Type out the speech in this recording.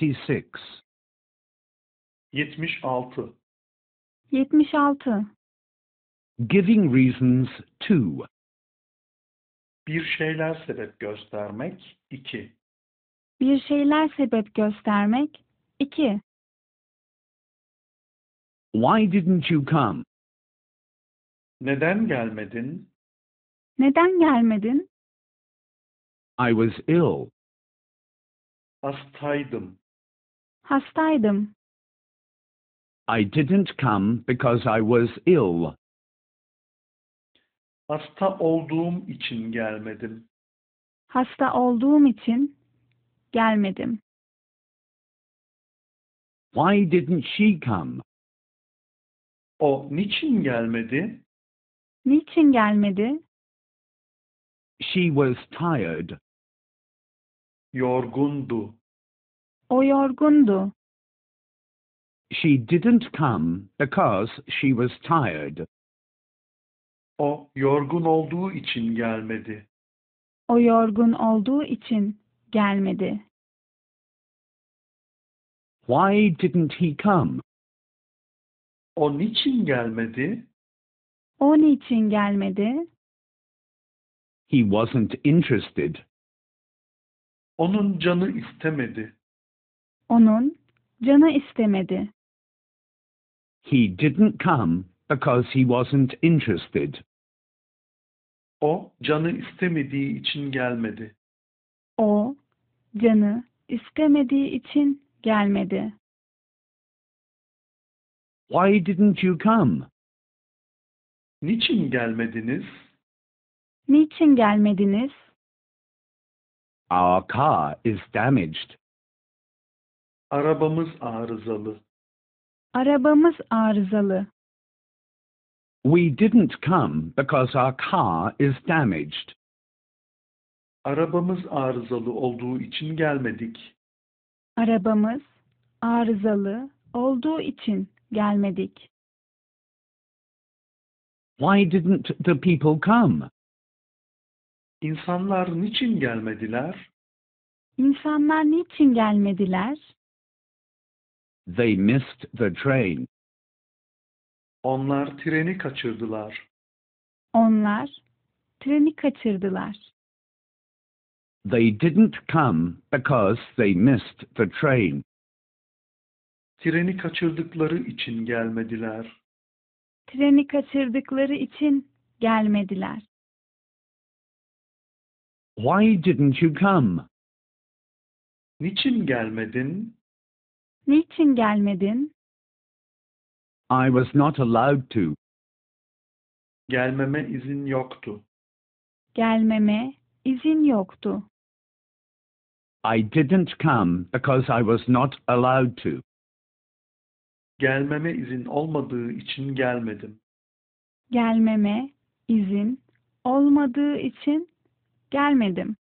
76. 76. altı. Giving reasons two. Bir şeyler sebep göstermek iki. Bir şeyler sebep göstermek iki. Why didn't you come? Neden gelmedin? Neden gelmedin? I was ill. Hastaydım. Hastaydım. I didn't come because I was ill. Hasta olduğum için gelmedim. Hasta olduğum için gelmedim. Why didn't she come? O niçin gelmedi? Niçin gelmedi? She was tired. Yorgundu. O yorgundu. She didn't come because she was tired. O yorgun olduğu için gelmedi. O yorgun olduğu için gelmedi. Why didn't he come? O niçin gelmedi? O niçin gelmedi? He wasn't interested. Onun canı istemedi. Onun canı istemedi. He didn't come because he wasn't interested. O canı istemediği için gelmedi. O canı istemediği için gelmedi. Why didn't you come? Niçin gelmediniz? Niçin gelmediniz? Our car is damaged. Arabamız arızalı. Arabamız arızalı. We didn't come because our car is damaged. Arabamız arızalı olduğu için gelmedik. Arabamız arızalı olduğu için gelmedik. Why didn't the people come? İnsanlar niçin gelmediler? İnsanlar niçin gelmediler? They missed the train. Onlar treni kaçırdılar. Onlar treni kaçırdılar. They didn't come because they missed the train. Treni kaçırdıkları için gelmediler. Treni kaçırdıkları için gelmediler. Why didn't you come? Niçin gelmedin? Niçin gelmedin? I was not allowed to. Gelmeme izin yoktu. Gelmeme izin yoktu. I didn't come because I was not allowed to. Gelmeme izin olmadığı için gelmedim. Gelmeme izin olmadığı için gelmedim.